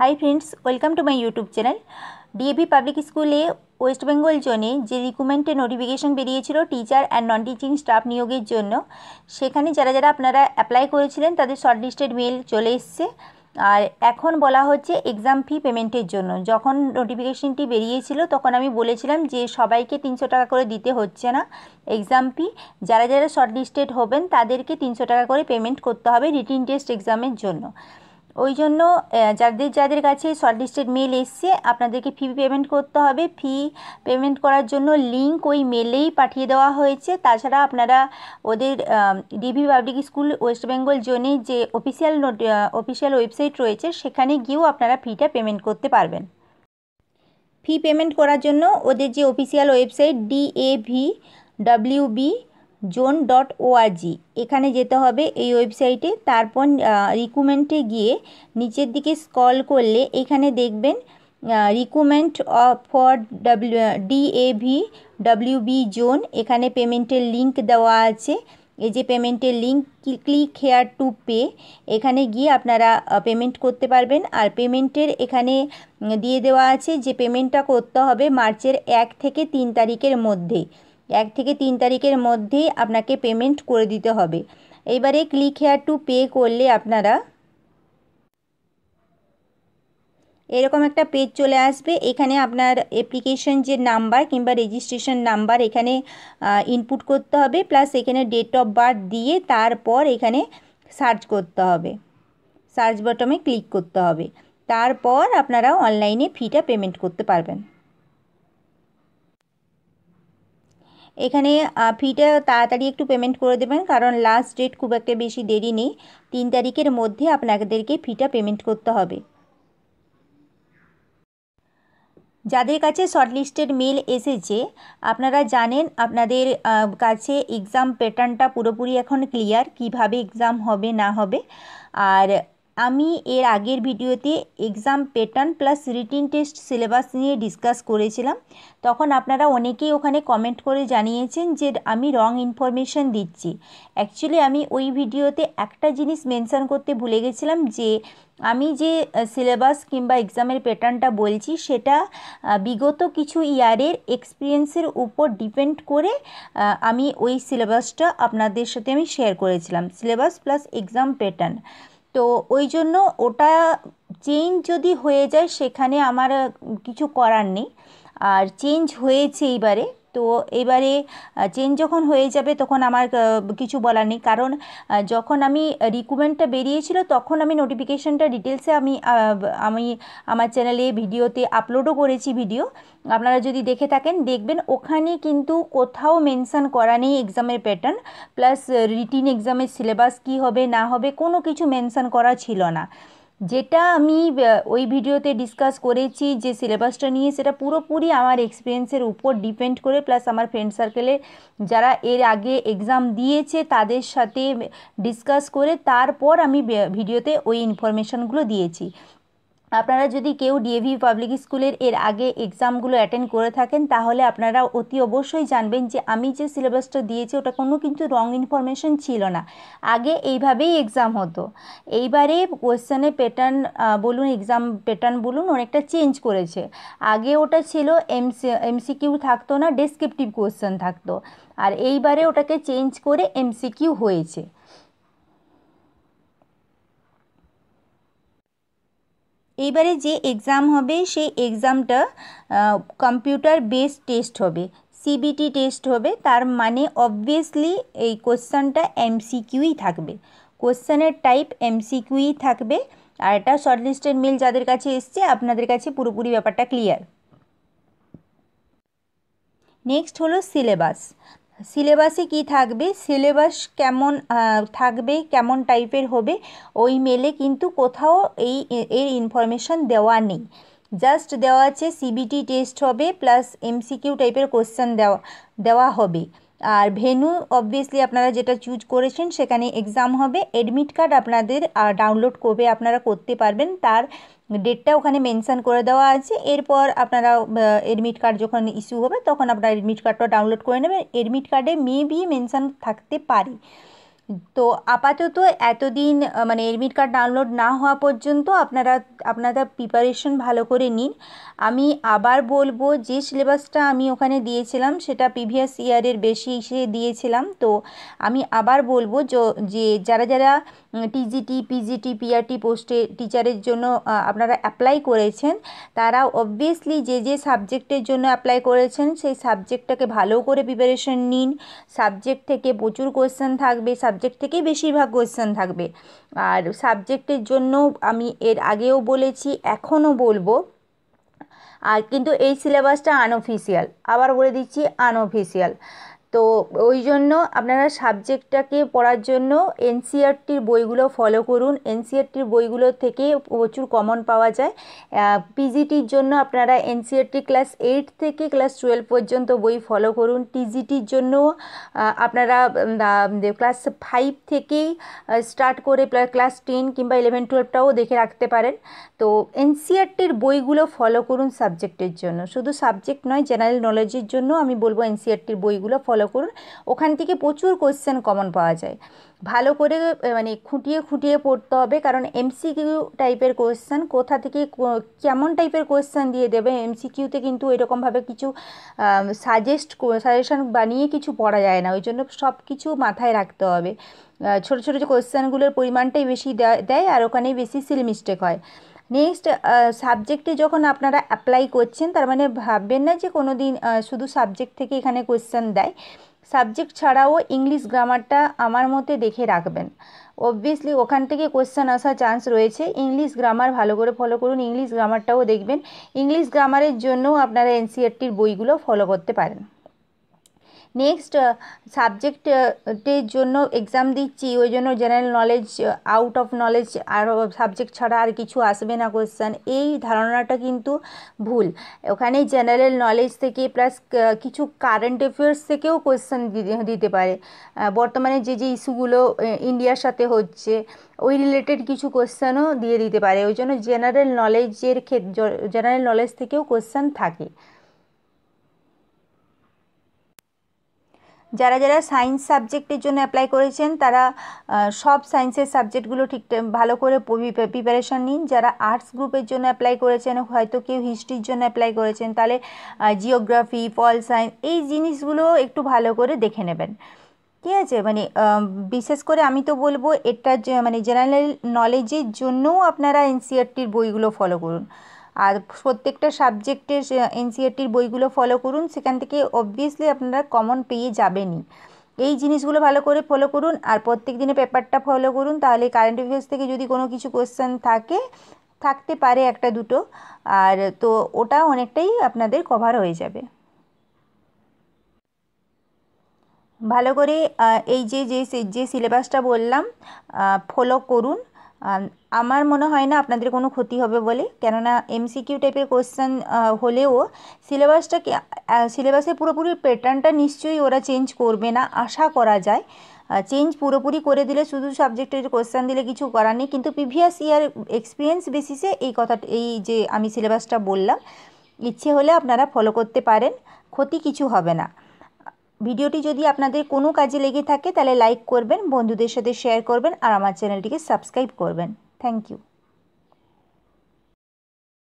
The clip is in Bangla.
high friends welcome to my YouTube channel DAV public স্কুলে ওয়েস্ট বেঙ্গল জোনে যে রিকুমেন্টে নোটিফিকেশন বেরিয়েছিল teacher and non teaching staff নিয়োগের জন্য সেখানে যারা যারা আপনারা অ্যাপ্লাই করেছিলেন তাদের শর্টলিস্টেড মেল চলে এসছে আর এখন বলা হচ্ছে এক্সাম ফি পেমেন্টের জন্য যখন নোটিফিকেশনটি বেরিয়েছিল তখন আমি বলেছিলাম যে সবাইকে তিনশো টাকা করে দিতে হচ্ছে না এক্সাম ফি যারা যারা শর্টলিস্টেড হবেন তাদেরকে তিনশো টাকা করে পেমেন্ট করতে হবে রিটিন টেস্ট এক্সামের জন্য ওই জন্য যাদের যাদের কাছে শর্টলিস্টেড মেল এসছে আপনাদেরকে ফি পেমেন্ট করতে হবে ফি পেমেন্ট করার জন্য লিঙ্ক ওই মেলেই পাঠিয়ে দেওয়া হয়েছে তাছাড়া আপনারা ওদের DAV public school West Bengal জোনে যে অফিসিয়াল নোট অফিসিয়াল ওয়েবসাইট রয়েছে সেখানে গিয়েও আপনারা ফিটা পেমেন্ট করতে পারবেন ফি পেমেন্ট করার জন্য ওদের যে official website DAV WB zone dot org এখানে যেতে হবে এই ওয়েবসাইটে তারপর রিকুমেন্টে গিয়ে নিচের দিকে স্কল করলে এখানে দেখবেন recruitment for W DAV WB zone এখানে পেমেন্টের লিঙ্ক দেওয়া আছে এই যে পেমেন্টের link click here to pay এখানে গিয়ে আপনারা পেমেন্ট করতে পারবেন আর পেমেন্টের এখানে দিয়ে দেওয়া আছে যে পেমেন্টটা করতে হবে মার্চের এক থেকে তিন তারিখের মধ্যে এক থেকে তিন তারিখের মধ্যেই আপনাকে পেমেন্ট করে দিতে হবে এবারে ক্লিক হেয়ার টু পে করলে আপনারা এরকম একটা পেজ চলে আসবে এখানে আপনার অ্যাপ্লিকেশন যে নাম্বার কিংবা রেজিস্ট্রেশন নাম্বার এখানে ইনপুট করতে হবে প্লাস এখানে ডেট অফ বার্থ দিয়ে তারপর এখানে সার্চ করতে হবে সার্চ বটমে ক্লিক করতে হবে তারপর আপনারা অনলাইনে ফিটা পেমেন্ট করতে পারবেন এখানে ফিটা তাড়াতাড়ি একটু পেমেন্ট করে দেবেন কারণ লাস্ট ডেট খুব একটা বেশি দেরি নেই তিন তারিখের মধ্যে আপনাদেরকে ফিটা পেমেন্ট করতে হবে যাদের কাছে শর্টলিস্টেড মেল এসেছে আপনারা জানেন আপনাদের কাছে এক্সাম প্যাটার্নটা পুরোপুরি এখন ক্লিয়ার কিভাবে এক্সাম হবে না হবে আর আমি এর আগের ভিডিওতে exam pattern plus written test syllabus নিয়ে ডিসকাস করেছিলাম তখন আপনারা অনেকেই ওখানে কমেন্ট করে জানিয়েছেন যে আমি রং ইনফরমেশন দিচ্ছি অ্যাকচুয়ালি আমি ওই ভিডিওতে একটা জিনিস মেনশান করতে ভুলে গেছিলাম যে আমি যে সিলেবাস কিংবা এক্সামের প্যাটার্নটা বলছি সেটা বিগত কিছু ইয়ারের এক্সপিরিয়েন্সের উপর ডিপেন্ড করে আমি ওই সিলেবাসটা আপনাদের সাথে আমি শেয়ার করেছিলাম সিলেবাস প্লাস এক্সাম প্যাটার্ন তো ওই জন্য ওটা চেঞ্জ যদি হয়ে যায় সেখানে আমার কিছু করার নেই আর চেঞ্জ হয়েছে এইবারে তো এবারে চেঞ্জ যখন হয়ে যাবে তখন আমার কিছু বলার নেই কারণ যখন আমি রিকুমেন্টটা বেরিয়েছিল তখন আমি নোটিফিকেশনটা ডিটেলসে আমি আমি আমার চ্যানেলে ভিডিওতে আপলোডও করেছি ভিডিও আপনারা যদি দেখে থাকেন দেখবেন ওখানে কিন্তু কোথাও মেনশান করা নেই এক্সামের প্যাটার্ন প্লাস রিটিন এক্সামের সিলেবাস কি হবে না হবে কোনো কিছু মেনশান করা ছিল না যেটা আমি ওই ভিডিওতে ডিসকাস করেছি যে সিলেবাসটা নিয়ে সেটা পুরোপুরি আমার এক্সপিরিয়েন্সের উপর ডিপেন্ড করে প্লাস আমার ফ্রেন্ড সার্কেলে যারা এর আগে এক্সাম দিয়েছে তাদের সাথে ডিসকাস করে তারপর আমি ভিডিওতে ওই ইনফরমেশানগুলো দিয়েছি আপনারা যদি কেউ ডিএভি পাবলিক স্কুলের এর আগে এক্সামগুলো অ্যাটেন্ড করে থাকেন তাহলে আপনারা অতি অবশ্যই জানবেন যে আমি যে সিলেবাসটা দিয়েছি ওটা কোনো কিন্তু রং ইনফরমেশন ছিল না আগে এইভাবেই এক্সাম হতো এইবারে কোয়েশ্চানে প্যাটার্ন বলুন এক্সাম প্যাটার্ন বলুন অনেকটা চেঞ্জ করেছে আগে ওটা ছিল এমসি এমসিকিউ থাকতো না ডেসক্রিপটিভ কোয়েশ্চেন থাকতো আর এইবারে ওটাকে চেঞ্জ করে এমসিকিউ হয়েছে এইবারে যে এক্সাম হবে সেই এক্সামটা কম্পিউটার বেস টেস্ট হবে সিবিটি টেস্ট হবে তার মানে অবভিয়াসলি এই কোশ্চানটা এমসিকিউই থাকবে কোশ্চেনের টাইপ এমসিকিউই থাকবে আর এটা শর্টলিস্টেড মেল যাদের কাছে এসছে আপনাদের কাছে পুরোপুরি ব্যাপারটা ক্লিয়ার নেক্সট হলো সিলেবাস সিলেবাসে কি থাকবে সিলেবাস কেমন থাকবে কেমন টাইপের হবে ওই মেলে কিন্তু কোথাও এই এর ইনফরমেশন দেওয়া নেই জাস্ট দেওয়া আছে সিবিটি টেস্ট হবে প্লাস এমসিকিউ টাইপের কোশ্চেন দেওয়া দেওয়া হবে আর ভেনু অবভিয়াসলি আপনারা যেটা চুজ করেছেন সেখানে এক্সাম হবে অ্যাডমিট কার্ড আপনাদের ডাউনলোড করবে আপনারা করতে পারবেন তার ডেটটা ওখানে মেনশান করে দেওয়া আছে এরপর আপনারা এডমিট কার্ড যখন ইস্যু হবে তখন আপনারা এডমিট কার্ডটা ডাউনলোড করে নেবেন এডমিট কার্ডে মেবি মেনশান থাকতে পারে তো আপাতত এতদিন মানে এডমিট কার্ড ডাউনলোড না হওয়া পর্যন্ত আপনারা আপনারা প্রিপারেশন ভালো করে নিন আমি আবার বলবো যে সিলেবাসটা আমি ওখানে দিয়েছিলাম সেটা প্রিভিয়াস ইয়ারের বেশি এসে দিয়েছিলাম তো আমি আবার বলবো যে যারা যারা টিজিটি পিজিটি পিআরটি পোস্টে টিচারের জন্য আপনারা অ্যাপ্লাই করেছেন তারা অবভিয়াসলি যে যে সাবজেক্টের জন্য অ্যাপ্লাই করেছেন সেই সাবজেক্টটাকে ভালো করে প্রিপারেশন নিন সাবজেক্ট থেকে প্রচুর কোয়েশ্চেন থাকবে সাবজেক্ট থেকেই বেশিরভাগ কোয়েশ্চেন থাকবে আর সাবজেক্টের জন্য আমি এর আগেও বলেছি এখনও বলবো আর কিন্তু এই সিলেবাসটা আনঅফিসিয়াল আবার বলে দিচ্ছি আনঅফিসিয়াল তো ওই জন্য আপনারা সাবজেক্টটাকে পড়ার জন্য এনসিআরটির e বইগুলো ফলো করুন এনসিআরটির e বইগুলো থেকে প্রচুর কমন পাওয়া যায় পিজিটির জন্য আপনারা এনসিআরটি ক্লাস এইট থেকে ক্লাস টুয়েলভ পর্যন্ত বই ফলো করুন টিজিটির জন্য আপনারা ক্লাস ফাইভ থেকেই স্টার্ট করে ক্লাস টেন কিংবা ইলেভেন টুয়েলভটাও দেখে রাখতে পারেন তো এনসিআরটির e বইগুলো ফলো করুন সাবজেক্টের জন্য শুধু সাবজেক্ট নয় জেনারেল নলেজের জন্য আমি বলবো এনসিআরটির বইগুলো ফলো ফলো করুন ওখান থেকে প্রচুর কোয়েশ্চেন কমন পাওয়া যায় ভালো করে মানে খুঁটিয়ে খুঁটিয়ে পড়তে হবে কারণ এমসিকিউ টাইপের কোয়েশ্চেন কোথা থেকে কেমন টাইপের কোয়েশ্চেন দিয়ে দেবে এমসিকিউতে কিন্তু এরকমভাবে কিছু সাজেস্ট সাজেশন বানিয়ে কিছু পড়া যায় না ওই জন্য সব কিছু মাথায় রাখতে হবে ছোটো ছোটো যে কোয়েশ্চেনগুলোর পরিমাণটাই বেশি দেয় আর ওখানেই বেশি সিল মিস্টেক হয় নেক্সট সাবজেক্টে uh, যখন আপনারা অ্যাপ্লাই করছেন তার মানে ভাববেন না যে কোনো দিন uh, শুধু সাবজেক্ট থেকে এখানে কোয়েশ্চেন দেয় সাবজেক্ট ছাড়াও ইংলিশ গ্রামারটা আমার মতে দেখে রাখবেন অবভিয়াসলি ওখান থেকে কোয়েশ্চেন আসার চান্স রয়েছে ইংলিশ গ্রামার ভালো করে ফলো করুন ইংলিশ গ্রামারটাও দেখবেন ইংলিশ গ্রামারের জন্য আপনারা এনসিআরটির e বইগুলো ফলো করতে পারেন নেক্সট uh, uh, সাবজেক্টের জন্য এক্সাম দিচ্ছি ওই জন্য general knowledge out of knowledge আর সাবজেক্ট ছাড়া আর কিছু আসবে না কোয়েশ্চান এই ধারণাটা কিন্তু ভুল ওখানে জেনারেল নলেজ থেকে প্লাস uh, কিছু কারেন্ট অ্যাফেয়ার্স থেকেও কোয়েশ্চান দিতে পারে বর্তমানে যে যে ইস্যুগুলো ইন্ডিয়ার সাথে হচ্ছে ওই রিলেটেড কিছু কোয়েশ্চানও দিয়ে দিতে পারে ওই জন্য জেনারেল নলেজের ক্ষেত্রে জেনারেল নলেজ থেকেও কোয়েশ্চান থাকে যারা যারা সায়েন্স সাবজেক্টের জন্য অ্যাপ্লাই করেছেন তারা সব সায়েন্সের সাবজেক্টগুলো ঠিক ভালো করে প্রিপারেশান নিন যারা আর্টস গ্রুপের জন্য অ্যাপ্লাই করেছেন হয়তো কেউ হিস্ট্রির জন্য অ্যাপ্লাই করেছেন তাহলে জিওগ্রাফি পল সায়েন্স এই জিনিসগুলো একটু ভালো করে দেখে নেবেন ঠিক আছে মানে বিশেষ করে আমি তো বলবো এটা মানে জেনারেল নলেজের জন্যও আপনারা এনসিআরটির e বইগুলো ফলো করুন আর প্রত্যেকটা সাবজেক্টের এনসিআরটির বইগুলো ফলো করুন সেখান থেকে অবভিয়াসলি আপনারা কমন পেয়ে যাবেনই এই জিনিসগুলো ভালো করে ফলো করুন আর প্রত্যেক দিনের পেপারটা ফলো করুন তাহলে কারেন্ট অ্যাফেয়ার্স থেকে যদি কোনো কিছু কোয়েশ্চেন থাকে থাকতে পারে একটা দুটো আর তো ওটা অনেকটাই আপনাদের কভার হয়ে যাবে ভালো করে এই যে যে যে সিলেবাসটা বললাম ফলো করুন আমার মনে হয় না আপনাদের কোনো ক্ষতি হবে বলে কেননা এমসিকিউ টাইপের কোশ্চেন হলেও সিলেবাসটাকে সিলেবাসে পুরোপুরি প্যাটার্নটা নিশ্চয়ই ওরা চেঞ্জ করবে না আশা করা যায় চেঞ্জ পুরোপুরি করে দিলে শুধু সাবজেক্টের কোশ্চেন দিলে কিছু করার নেই কিন্তু প্রিভিয়াস ইয়ার এক্সপিরিয়েন্স বেসিসে এই কথা এই যে আমি সিলেবাসটা বললাম ইচ্ছে হলে আপনারা ফলো করতে পারেন ক্ষতি কিছু হবে না ভিডিওটি যদি আপনাদের কোনো কাজে লেগে থাকে তাহলে লাইক করবেন বন্ধুদের সাথে শেয়ার করবেন আর আমার চ্যানেলটিকে সাবস্ক্রাইব করবেন থ্যাংক ইউ